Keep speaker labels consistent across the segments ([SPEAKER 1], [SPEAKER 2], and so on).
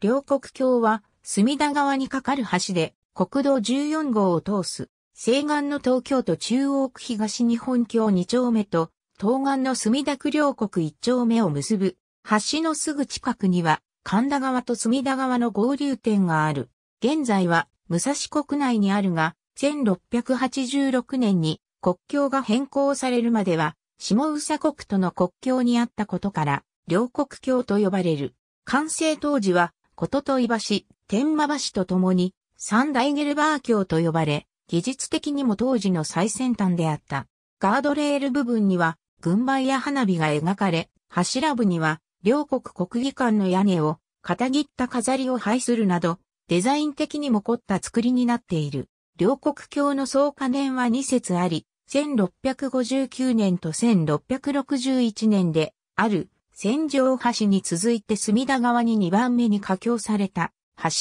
[SPEAKER 1] 両国橋は隅田川に架かる橋で国道14号を通す西岸の東京都中央区東日本橋2丁目と東岸の墨田区両国1丁目を結ぶ橋のすぐ近くには神田川と墨田川の合流点がある。現在は武蔵国内にあるが1686年に国境が変更されるまでは下宇佐国との国境にあったことから両国橋と呼ばれる。完成当時はこととい橋、天馬橋とともに、三大ゲルバー橋と呼ばれ、技術的にも当時の最先端であった。ガードレール部分には、軍配や花火が描かれ、柱部には、両国国技館の屋根を、片切った飾りを配するなど、デザイン的にも凝った作りになっている。両国橋の総加年は2節あり、1659年と1661年である戦場橋に続いて隅田川に2番目に架橋された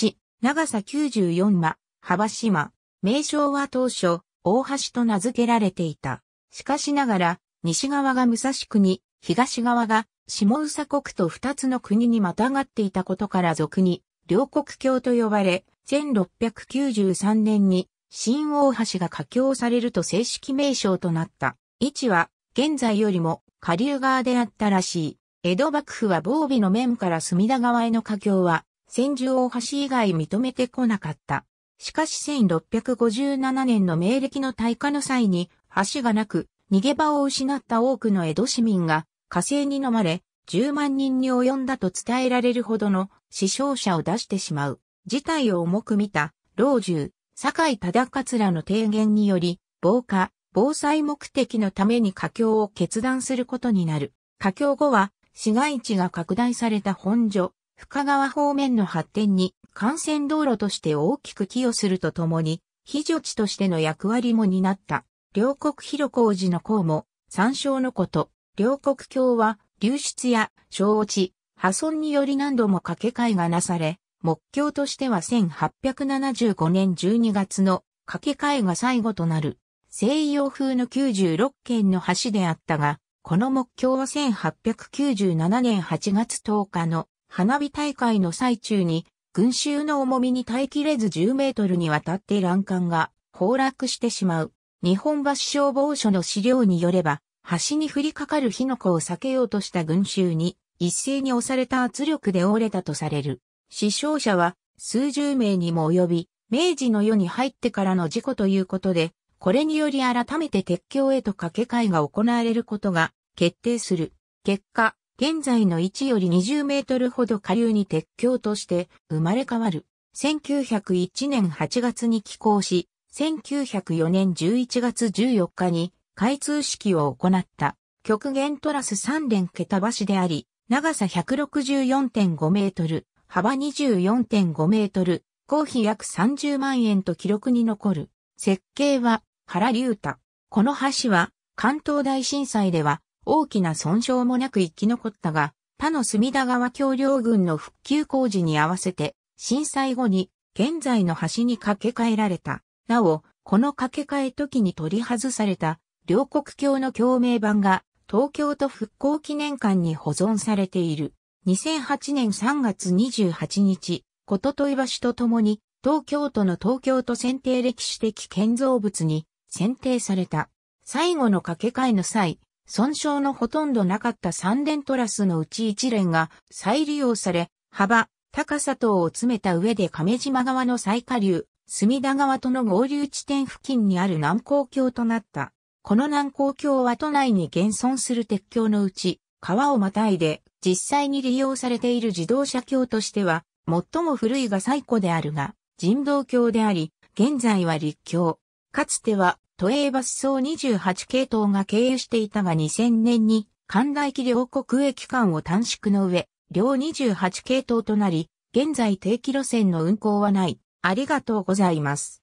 [SPEAKER 1] 橋、長さ94間、幅島、名称は当初、大橋と名付けられていた。しかしながら、西側が武蔵国、東側が下宇佐国と二つの国にまたがっていたことから俗に、両国橋と呼ばれ、1693年に新大橋が架橋されると正式名称となった。位置は、現在よりも下流側であったらしい。江戸幕府は防備の面から隅田川への架橋は、千住大橋以外認めてこなかった。しかし1657年の明暦の大火の際に、橋がなく、逃げ場を失った多くの江戸市民が、火星に飲まれ、10万人に及んだと伝えられるほどの死傷者を出してしまう。事態を重く見た、老中、酒井忠らの提言により、防火、防災目的のために架橋を決断することになる。架橋後は、市街地が拡大された本所、深川方面の発展に幹線道路として大きく寄与するとともに、非助地としての役割も担った、両国広工事の項も、参照のこと、両国橋は流出や小落ち、破損により何度も掛け替えがなされ、目標としては1875年12月の掛け替えが最後となる、西洋風の96件の橋であったが、この目標は1897年8月10日の花火大会の最中に、群衆の重みに耐えきれず10メートルにわたって欄干が崩落してしまう。日本橋消防署の資料によれば、橋に降りかかる火の粉を避けようとした群衆に、一斉に押された圧力で折れたとされる。死傷者は数十名にも及び、明治の世に入ってからの事故ということで、これにより改めて鉄橋へと掛け替えが行われることが決定する。結果、現在の位置より20メートルほど下流に鉄橋として生まれ変わる。1901年8月に起工し、1904年11月14日に開通式を行った。極限トラス3連桁橋であり、長さ164.5メートル、幅24.5メートル、公費約30万円と記録に残る。設計は原隆太。この橋は関東大震災では大きな損傷もなく生き残ったが、他の隅田川橋梁群の復旧工事に合わせて、震災後に現在の橋に架け替えられた。なお、この架け替え時に取り外された両国橋の橋名板が東京都復興記念館に保存されている。2008年3月28日、こととい橋とともに東京都の東京都選定歴史的建造物に選定された。最後の架け替えの際、損傷のほとんどなかった三連トラスのうち一連が再利用され、幅、高さ等を詰めた上で亀島側の最下流、隅田川との合流地点付近にある南高橋となった。この南高橋は都内に現存する鉄橋のうち、川をまたいで実際に利用されている自動車橋としては、最も古いが最古であるが、人道橋であり、現在は立橋。かつては、都営バス総28系統が経由していたが2000年に、関大駅両国駅期間を短縮の上、両28系統となり、現在定期路線の運行はない。ありがとうございます。